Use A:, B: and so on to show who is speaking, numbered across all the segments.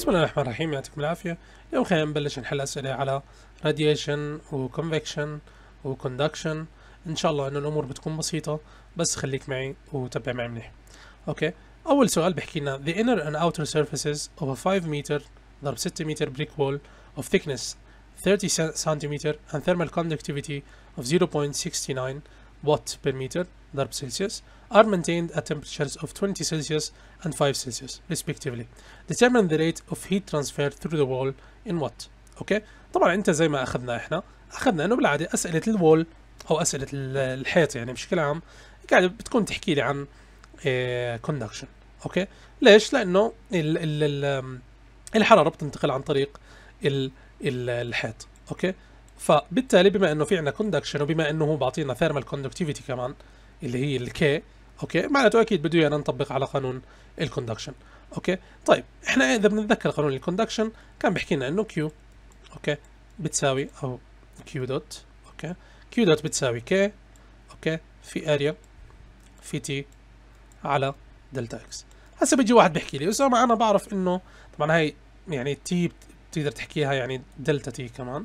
A: بسم الله الرحمن الرحيم يعطيكم العافية اليوم خلينا نبلش نحل أسئلة على radiation و convection و conduction إن شاء الله إنه الأمور بتكون بسيطة بس خليك معي وتابع معي منيح أوكي أول سؤال بحكي لنا the inner and outer surfaces of a 5 meter ضرب 6 meter brick wall of thickness 30 cm and thermal conductivity of 0.69 watt per meter ضرب سلسيوس are maintained at temperatures of 20 Celsius and 5 Celsius respectively. Determine the rate of heat transfer through the wall in what. اوكي طبعا انت زي ما اخذنا احنا اخذنا انه بالعاده اسئله الوول او اسئله الحيط يعني بشكل عام قاعده بتكون تحكي لي عن كوندكشن آه، اوكي ليش لانه الـ الـ الحراره بتنتقل عن طريق الـ الـ الحيط اوكي فبالتالي بما انه في عندنا كوندكشن وبما انه هو بيعطينا ثيرمال كوندكتيفيتي كمان اللي هي الكي اوكي معناته اكيد بده يعني نطبق على قانون الكوندكشن اوكي طيب احنا اذا بنتذكر قانون الكوندكشن كان بيحكي لنا انه كيو اوكي بتساوي او كيو دوت اوكي كيو دوت بتساوي كي اوكي في اريا في تي على دلتا اكس هسه بيجي واحد بيحكي لي اسامه انا بعرف انه طبعا هاي يعني تي بتقدر تحكيها يعني دلتا تي كمان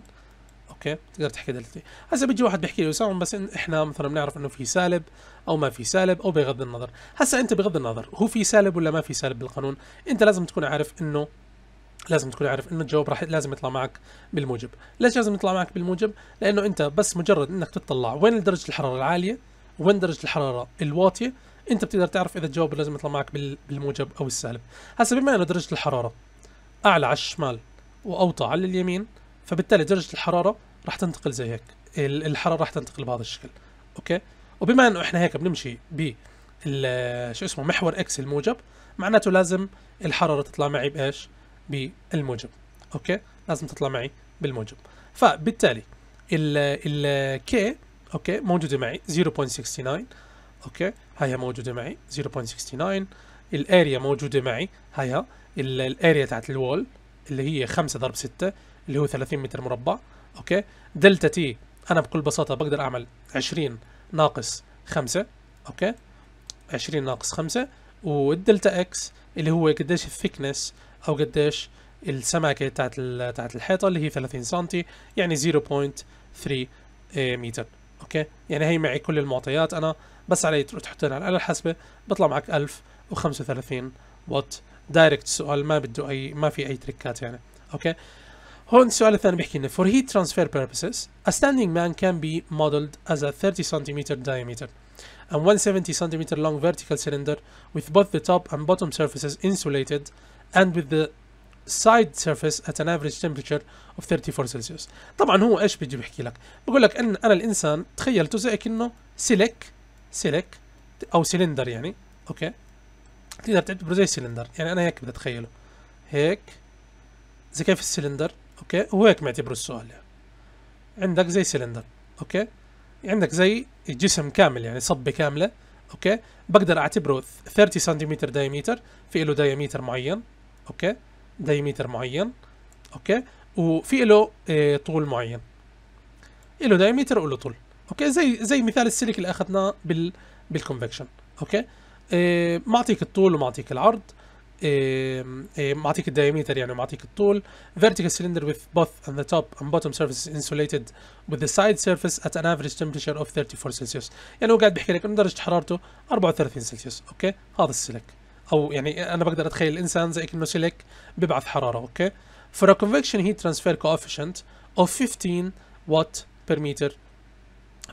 A: اوكي تقدر تحكي دلتي هسه بيجي واحد بيحكي لي اسامه بس احنا مثلا بنعرف انه في سالب او ما في سالب او بغض النظر هسه انت بغض النظر هو في سالب ولا ما في سالب بالقانون انت لازم تكون عارف انه لازم تكون عارف انه الجواب راح لازم يطلع معك بالموجب ليش لازم يطلع معك بالموجب لانه انت بس مجرد انك تطلع وين درجه الحراره العاليه وين درجه الحراره الواطيه انت بتقدر تعرف اذا الجواب لازم يطلع معك بالموجب او السالب هسه بما انه درجه الحراره اعلى على الشمال واوطى على اليمين فبالتالي درجه الحراره راح تنتقل زي هيك الحراره راح تنتقل بهذا الشكل اوكي وبما انه احنا هيك بنمشي ب شو اسمه محور اكس الموجب معناته لازم الحراره تطلع معي بايش بالموجب اوكي لازم تطلع معي بالموجب فبالتالي ال ال كي اوكي موجوده معي 0.69 اوكي هاي موجوده معي 0.69 الاريا موجوده معي هاي الاريا تاعت الوول اللي هي 5 ضرب 6 اللي هو 30 متر مربع اوكي دلتا تي انا بكل بساطه بقدر اعمل 20 ناقص 5 اوكي 20 ناقص 5 والدلتا اكس اللي هو قديش الثيكنس او قديش السمكه بتاعت بتاعت الحيطه اللي هي 30 سم يعني 0.3 متر اوكي يعني هي معي كل المعطيات انا بس علي تروح تحطها على الاله الحاسبه بطلع معك 1035 وات دايركت سؤال ما بده اي ما في اي تريكات يعني اوكي هون السؤال الثاني لنا for heat transfer purposes a standing man can be modeled as a 30 centimeter diameter and 170 centimeter long vertical cylinder with both the top and bottom surfaces insulated and with the side surface at an average temperature of 34 Celsius طبعا هو ايش بيجي بحكي لك بقول لك ان انا الانسان تخيلته زي كانه سلك سلك او سلندر يعني اوكي تقدر تعتبره زي سلندر يعني انا هيك بدي اتخيله هيك زي كيف السلندر اوكي هو هيك معتبر السؤال يعني. عندك زي سلندر اوكي عندك زي جسم كامل يعني صبه كامله اوكي بقدر اعتبره 30 سنتيمتر دايمتر في له دايمتر معين اوكي دايمتر معين اوكي وفي له آه، طول معين له دايمتر وله طول اوكي زي زي مثال السلك اللي اخذناه بال بالكونفكشن اوكي آه معطيك الطول ومعطيك العرض معطيك الدايمتر يعني معطيك الطول vertical cylinder with both on the top and bottom surfaces insulated with the side surface at an average temperature of 34 celsius يعني هو قاعد بيحكي لك انه درجه حرارته 34 سلسيوس اوكي هذا السلك او يعني انا بقدر اتخيل الانسان زي كانه سلك ببعث حراره اوكي for a convection heat transfer coefficient of 15 watt per meter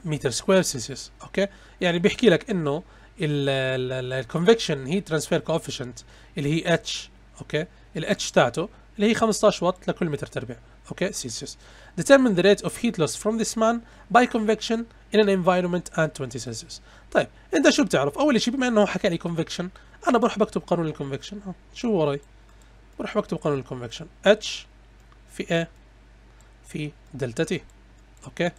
A: meter square celsius اوكي يعني بيحكي لك انه الكونفكشن هي ترانسفير كوفيشنت اللي هي اتش اوكي الاتش تاعته اللي هي 15 واط لكل متر تربيع اوكي سيلسيوس determine the rate of heat loss from this man by convection in an environment and 20 سيلسيوس طيب انت شو بتعرف اول شيء بما انه حكى لي convection انا بروح بكتب قانون الكونفكشن شو وراي بروح بكتب قانون الكونفكشن اتش في ا في دلتا تي اوكي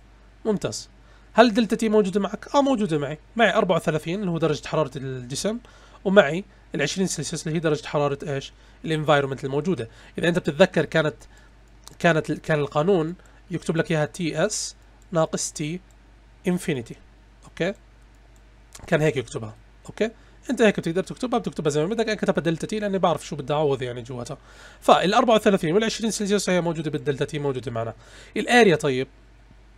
A: ممتاز هل دلتا تي موجوده معك؟ اه موجوده معي، معي 34 اللي هو درجه حراره الجسم ومعي ال 20 سلسيوس اللي هي درجه حراره ايش؟ الانفايرمنت الموجوده، اذا انت بتتذكر كانت كانت كان القانون يكتب لك اياها تي اس ناقص تي انفينيتي، اوكي؟ كان هيك يكتبها، اوكي؟ انت هيك بتقدر تكتبها بتكتبها زي ما بدك انا كتبها دلتا تي لاني بعرف شو بدي اعوض يعني جواتها فال 34 وال 20 سلسيوس هي موجوده بالدلتا تي موجوده معنا الاريا طيب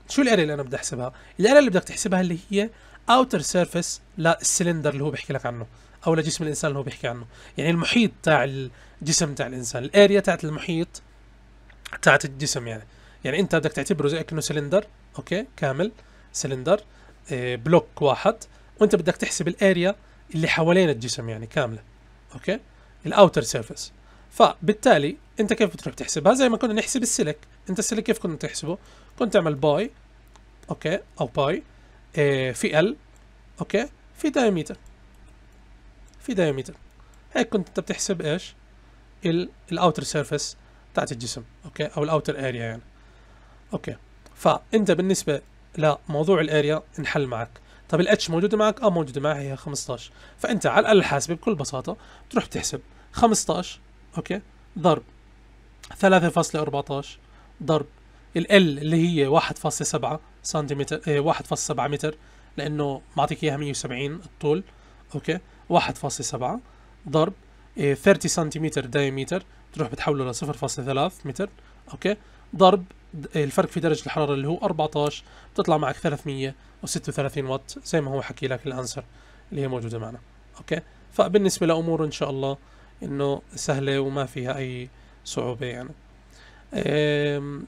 A: شو الاري اللي انا بدي احسبها؟ الاري اللي بدك تحسبها اللي هي اوتر سيرفيس للسلندر اللي هو بيحكي لك عنه او لجسم الانسان اللي هو بيحكي عنه، يعني المحيط تاع الجسم تاع الانسان، الاريا تاعت المحيط تاعت الجسم يعني، يعني انت بدك تعتبره زي كانه سلندر، اوكي كامل سلندر إيه بلوك واحد، وانت بدك تحسب الاريا اللي حوالين الجسم يعني كامله، اوكي؟ الاوتر سيرفيس. فبالتالي انت كيف بتروح تحسبها؟ زي ما كنا نحسب السلك، انت السلك كيف كنا تحسبه؟ كنت تعمل باي اوكي او باي إيه في ال اوكي في دايمتر في دايمتر هيك كنت انت بتحسب ايش الاوتر سيرفيس تاعت الجسم اوكي او الاوتر اريا يعني اوكي فانت بالنسبه لموضوع الاريا انحل معك طب الاتش موجوده معك اه موجوده معي هي 15 فانت على الاقل الحاسبه بكل بساطه بتروح تحسب 15 اوكي ضرب 3.14 ضرب ال اللي هي 1.7 سنتيمتر 1.7 آه، متر لانه معطيك اياها 170 الطول اوكي 1.7 ضرب 30 آه، سنتيمتر دايمتر تروح بتحوله ل 0.3 متر اوكي ضرب آه، الفرق في درجة الحرارة اللي هو 14 بتطلع معك 336 وات زي ما هو حكي لك الانسر اللي هي موجودة معنا اوكي فبالنسبة لامور ان شاء الله انه سهلة وما فيها اي صعوبة يعني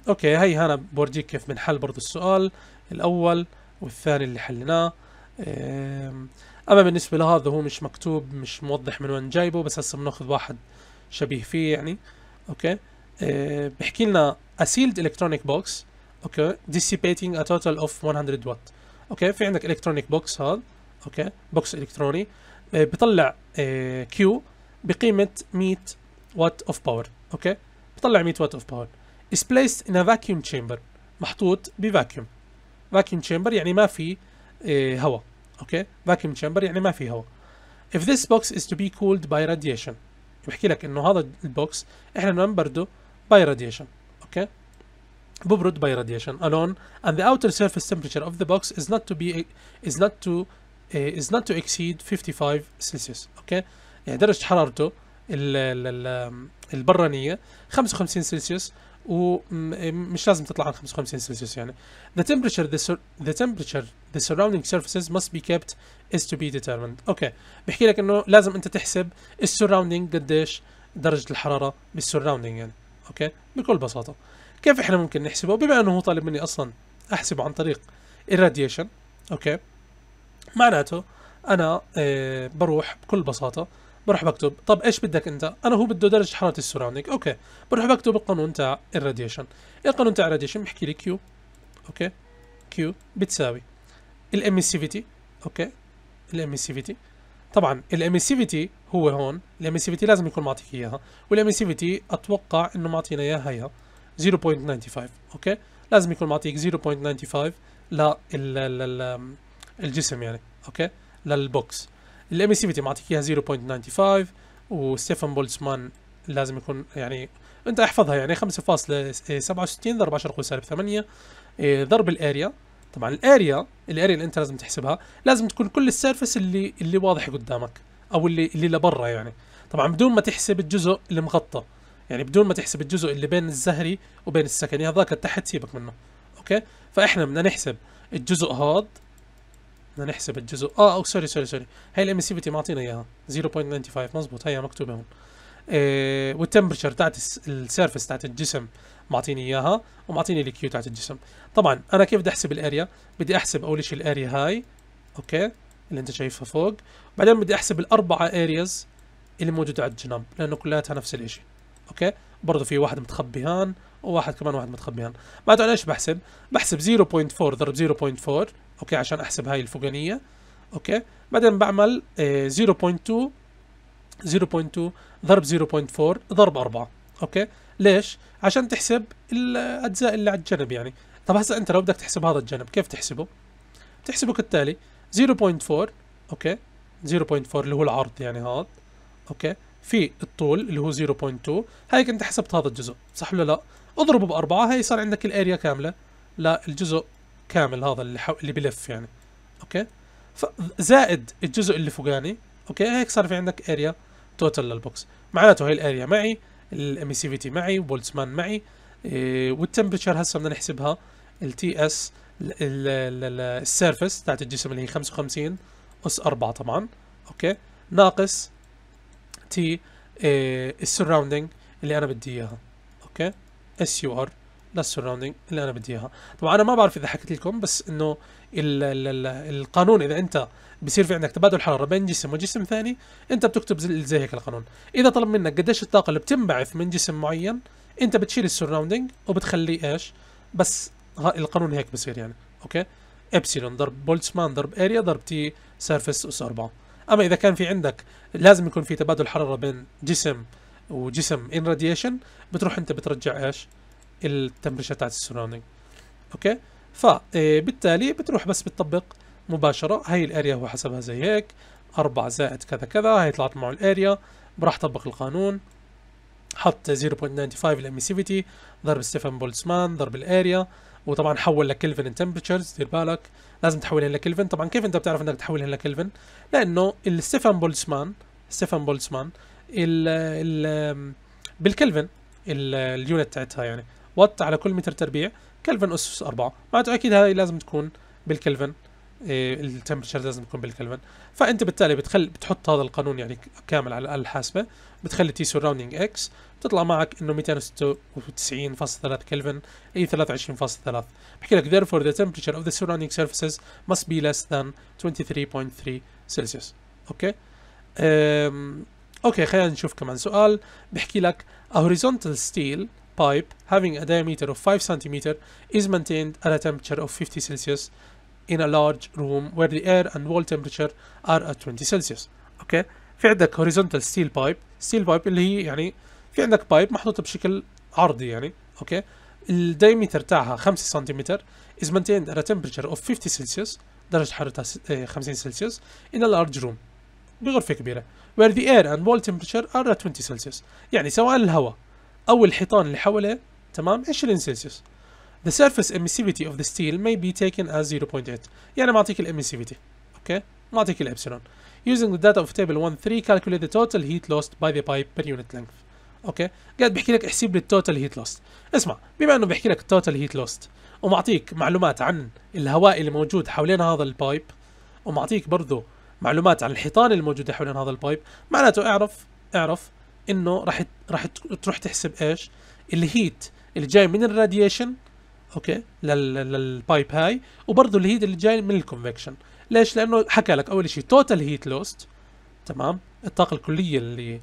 A: اوكي هي هنا بورجيك كيف بنحل برضه السؤال الاول والثاني اللي حليناه اما بالنسبه لهذا هو مش مكتوب مش موضح من وين جايبه بس هسه بناخذ واحد شبيه فيه يعني اوكي ايه بحكي لنا a sealed electronic box اوكي dissipating a total of 100 watt اوكي في عندك electronic box هذا اوكي بوكس الكتروني بيطلع بطلع بقيمه 100 وات اوف باور اوكي بطلع 100 وات اوف باور is placed in a vacuum chamber محطوط بفاكيوم vacuum chamber يعني ما في هواء اوكي vacuum chamber يعني ما في هواء if this box is to be cooled by radiation بحكي لك انه هذا البوكس احنا بدنا by radiation اوكي ببرد by radiation alone and the outer surface temperature of the box is not to be is not to is not to exceed 55 celsius اوكي يعني درجة حرارته البرانيه 55 سلسيوس ومش لازم تطلع عن 55 سلسيوس يعني the temperature the, sur the temperature the surrounding surfaces must be kept is to be determined اوكي بحكي لك انه لازم انت تحسب السراوندينج قديش درجه الحراره بالسراوندينج يعني اوكي بكل بساطه كيف احنا ممكن نحسبه بما انه هو طالب مني اصلا احسبه عن طريق الراديشن اوكي معناته انا آه بروح بكل بساطه بروح بكتب طب ايش بدك انت انا هو بده درجه حراره السراوندينج اوكي بروح بكتب القانون تاع الراديشن القانون تاع الراديشن بحكي لي كيو اوكي كيو بتساوي الاميسيفيتي اوكي الاميسيفيتي طبعا الاميسيفيتي هو هون الاميسيفيتي لازم يكون معطيك اياها والاميسيفيتي اتوقع انه معطينا اياها هيها 0.95 اوكي لازم يكون معطيك 0.95 لل للجسم يعني اوكي للبوكس الاميسيفيتي معطيك اياها 0.95 وستيفن بولتسمان لازم يكون يعني انت احفظها يعني 5.67 ضرب 10 قوه سالب 8 إيه، ضرب الاريا طبعا الاريا الاريا اللي انت لازم تحسبها لازم تكون كل السيرفس اللي اللي واضح قدامك او اللي اللي لبرا يعني طبعا بدون ما تحسب الجزء اللي مغطى يعني بدون ما تحسب الجزء اللي بين الزهري وبين السكني يعني هذاك تحت سيبك منه اوكي فاحنا بدنا نحسب الجزء هذا بدنا نحسب الجزء اه او سوري سوري سوري هي الامسيفيتي معطينا اياها 0.95 مظبوط هي مكتوبه هون إيه والتمبرشر تاعت السيرفس تاعت الجسم معطيني اياها ومعطيني الكيو تاعت الجسم طبعا انا كيف بدي احسب الاريا بدي احسب اول شيء الاريا هاي اوكي اللي انت شايفها فوق بعدين بدي احسب الاربعه ارياز اللي موجوده على الجنب لانه كلياتها نفس الشيء اوكي برضه في واحد متخبي هان وواحد كمان واحد متخبي هان معناته انا ايش بحسب بحسب 0.4 ضرب 0.4 اوكي عشان احسب هاي الفوقانيه اوكي بعدين بعمل 0.2 آه، 0.2 ضرب 0.4 ضرب 4 اوكي ليش عشان تحسب الاجزاء اللي على الجنب يعني طب هسه انت لو بدك تحسب هذا الجنب كيف تحسبه تحسبه كالتالي 0.4 اوكي 0.4 اللي هو العرض يعني هذا اوكي في الطول اللي هو 0.2 هيك انت حسبت هذا الجزء صح ولا لا اضربه بأربعة هي صار عندك الاريا كامله للجزء كامل هذا اللي حو... اللي بلف يعني اوكي زائد الجزء اللي فوقاني اوكي هيك صار في عندك اريا توتال للبوكس معناته هاي الاريا معي الاميسيفيتي معي بولتسمان معي إيه والتمبرتشر هسه بدنا نحسبها التي اس السيرفس تاعت الجسم اللي هي 55 اس 4 طبعا اوكي ناقص تي إيه السراوندينج اللي انا بدي اياها اوكي اس يو ار للسراوندينج اللي انا بدي اياها طبعا انا ما بعرف اذا حكيت لكم بس انه القانون اذا انت بصير في عندك تبادل حراره بين جسم وجسم ثاني انت بتكتب زي هيك القانون اذا طلب منك قديش الطاقه اللي بتنبعث من جسم معين انت بتشيل السراوندينج وبتخليه ايش بس القانون هيك بصير يعني اوكي ابسيلون ضرب بولتسمان ضرب اريا ضرب تي سيرفيس اس 4 اما اذا كان في عندك لازم يكون في تبادل حراره بين جسم وجسم ان راديشن بتروح انت بترجع ايش التمريشه تاعت السراوندينغ اوكي فبالتالي آه، بتروح بس بتطبق مباشره هاي الاريا هو حسبها زي هيك 4 زائد كذا كذا هي طلعت معه الاريا راح طبق القانون حط 0.95 الاميسيفيتي ضرب ستيفن بولتسمان ضرب الاريا وطبعا حول لكلفن التمبرتشرز دير بالك لازم تحولهن لكلفن طبعا كيف انت بتعرف انك تحولهن لكلفن لانه الستيفن بولتسمان ستيفن بولتسمان ال ال بالكلفن اليونت تاعتها يعني وات على كل متر تربيع كلفن أسس 4 معناته أكيد هاي لازم تكون بالكلفن إيه التمبرتشر لازم يكون بالكلفن فانت بالتالي بتخلي بتحط هذا القانون يعني كامل على الاله الحاسبه بتخلي تي سراوندينج اكس بتطلع معك انه 296.3 كلفن اي 23.3 بحكي لك therefore the temperature of the surrounding surfaces must be less than 23.3 سلسيوس اوكي اوكي خلينا نشوف كمان سؤال بحكي لك a horizontal steel pipe having a diameter of 5 cm is maintained at a temperature of 50 Celsius in a large room where the air and wall temperature are at 20 Celsius Okay. في عندك horizontal steel pipe steel pipe اللي هي يعني في عندك pipe محطوطه بشكل عرضي يعني Okay. اوكي diameter تاعها 5 cm is maintained at a temperature of 50 Celsius درجة حرارتها 50 Celsius in a large room بغرفة كبيرة where the air and wall temperature are at 20 Celsius. يعني سواء الهواء أو الحيطان اللي حوله تمام 20 سلسيوس The surface emissivity of the steel may be taken as 0.8 يعني معطيك الاميسيفيتي اوكي معطيك الابسلون Using the data of table 1-3 calculate the total heat lost by the pipe per unit length اوكي قاعد بحكي لك احسب لي التوتال هيت لوست اسمع بما انه بحكي لك التوتال هيت لوست ومعطيك معلومات عن الهواء اللي موجود حوالين هذا البايب ومعطيك برضه معلومات عن الحيطان الموجوده حوالين هذا البايب معناته اعرف اعرف انه راح راح تروح تحسب ايش الهيت اللي جاي من الراديشن اوكي للبايب هاي وبرضه الهيت اللي جاي من الكونفكشن ليش لانه حكى لك اول شيء توتال هيت لوست تمام الطاقه الكليه اللي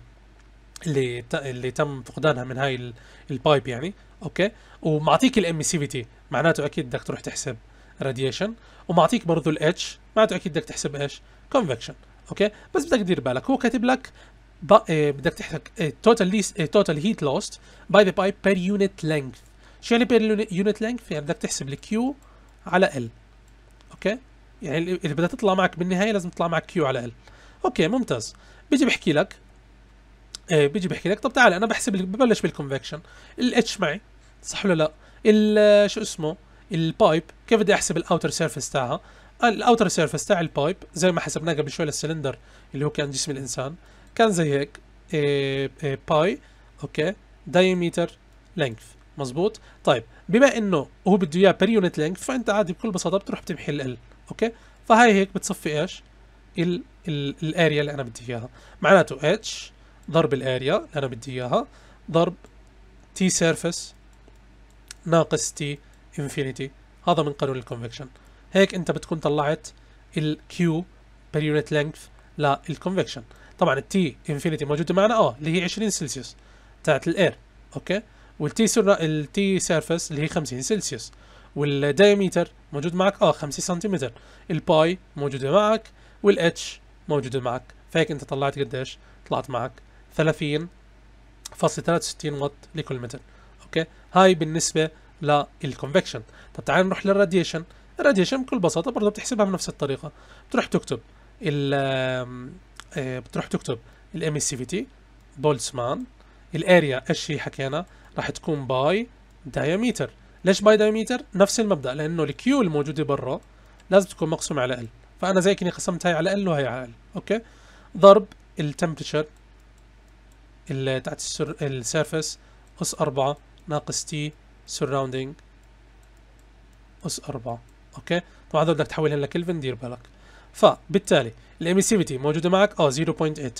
A: اللي اللي تم فقدانها من هاي البايب يعني اوكي ومعطيك الاميسيفيتي معناته اكيد بدك تروح تحسب راديشن ومعطيك برضه الاتش معناته اكيد بدك تحسب ايش كونفكشن اوكي بس بدك تدير بالك هو كاتب لك Uh, بدك تحسب توتال ليس total هيت لوست باي ذا بايب بير يونت لينث شو يعني بير يونت لينث يعني بدك تحسب الكيو على يعني ال اوكي يعني اللي بدها تطلع معك بالنهايه لازم تطلع معك كيو على ال اوكي ممتاز بيجي بحكي لك إيه بيجي بحكي لك طب تعال انا بحسب ببلش بالكونفكشن الاتش معي صح ولا لا ال uh, شو اسمه البايب كيف بدي احسب الاوتر سيرفيس تاعها الاوتر سيرفيس تاع البايب زي ما حسبناه قبل شوي للسلندر اللي هو كان جسم الانسان كان زي هيك إيه، إيه، باي اوكي دايمتر لينث مزبوط طيب بما انه هو بده اياه بير يونت لينث فانت عادي بكل بساطه بتروح بتمحي ال ال اوكي فهي هيك بتصفي ايش الاريا اللي انا بدي اياها معناته اتش ضرب الاريا اللي انا بدي اياها ضرب تي سيرفيس ناقص تي انفينيتي هذا من قانون الكونفكشن هيك انت بتكون طلعت الكيو بير يونت لينث للكونفكشن طبعا التي انفينيتي موجوده معنا اه اللي هي 20 سلسيوس بتاعت الاير اوكي والتي سر... التي سيرفس اللي هي 50 سلسيوس والدايمتر موجود معك اه 5 سنتيمتر الباي موجوده معك والاتش موجوده معك فهيك انت طلعت قديش طلعت معك 30.63 وات واط لكل متر اوكي هاي بالنسبه للكونفكشن طب تعال نروح للراديشن الراديشن بكل بساطه برضه بتحسبها بنفس الطريقه بتروح تكتب ال آه، بتروح تكتب الاميسيفيتي بولتسمان الاريا ايش هي حكينا راح تكون باي دايمتر ليش باي دايمتر نفس المبدا لانه الكيو الموجوده برا لازم تكون مقسومه على ال فانا زي كني قسمت هاي على ال وهي على ال اوكي ضرب التمبرتشر تحت السيرفس اس 4 ناقص تي سراوندينج اس 4 اوكي طبعا هذول بدك تحولهم لكلفن دير بالك فبالتالي الاميسيفيتي موجوده معك اه 0.8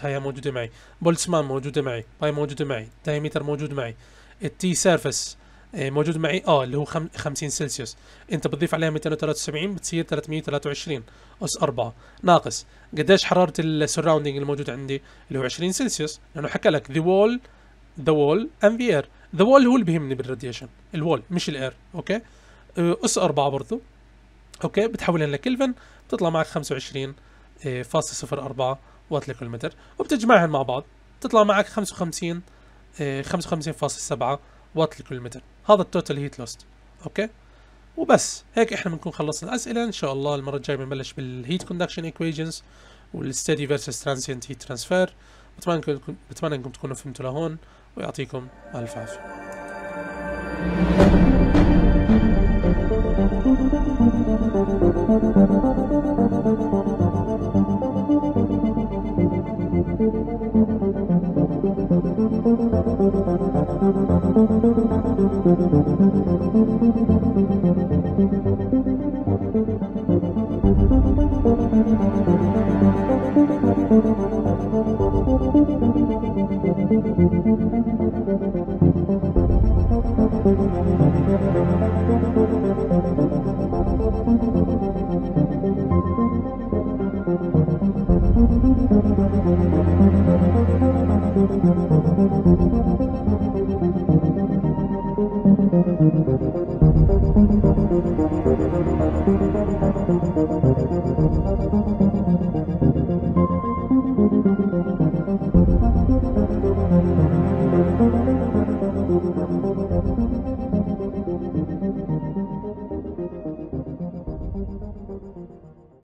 A: هاي موجوده معي بولتسمان موجوده معي هاي موجوده معي دايمتر موجود معي التي سيرفس آه، موجود معي اه اللي هو 50 سلسيوس انت بتضيف عليها 273 بتصير 323 اس 4 ناقص قديش حراره السراوندينج الموجود عندي اللي هو 20 سلسيوس لانه حكى لك ذا وول ذا وول اند ذا اير ذا وول هو اللي بيهمني بالراديشن الوول مش الاير اوكي اس 4 برضه اوكي بتحولها لكلفن بتطلع معك 25.04 وات آه، لكل متر وبتجمعهم مع بعض بتطلع معك 55 55.7 وات لكل متر هذا التوتال هيت لوست اوكي وبس هيك احنا بنكون خلصنا الاسئله ان شاء الله المره الجايه بنبلش بالهيت كوندكشن ايكويشنز والستدي فيرسس ترانسينت هيت ترانسفير بتمنى انكم بتمنى انكم تكونوا فهمتوا لهون ويعطيكم الف عافيه thank you